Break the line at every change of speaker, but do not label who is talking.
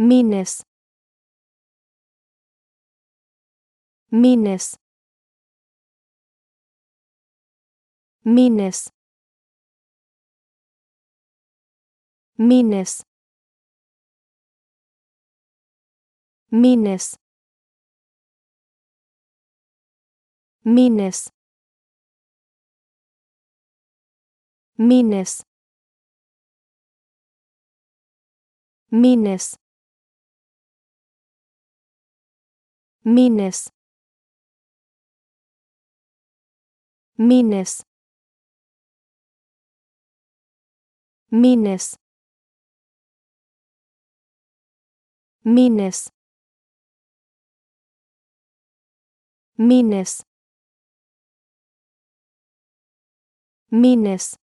Meanness. Meanness. Meanness. Meanness. Meanness. Meanness. Meanness. Minus. Minus. Mines. Mines. Mines. Mines. Mines. Mines.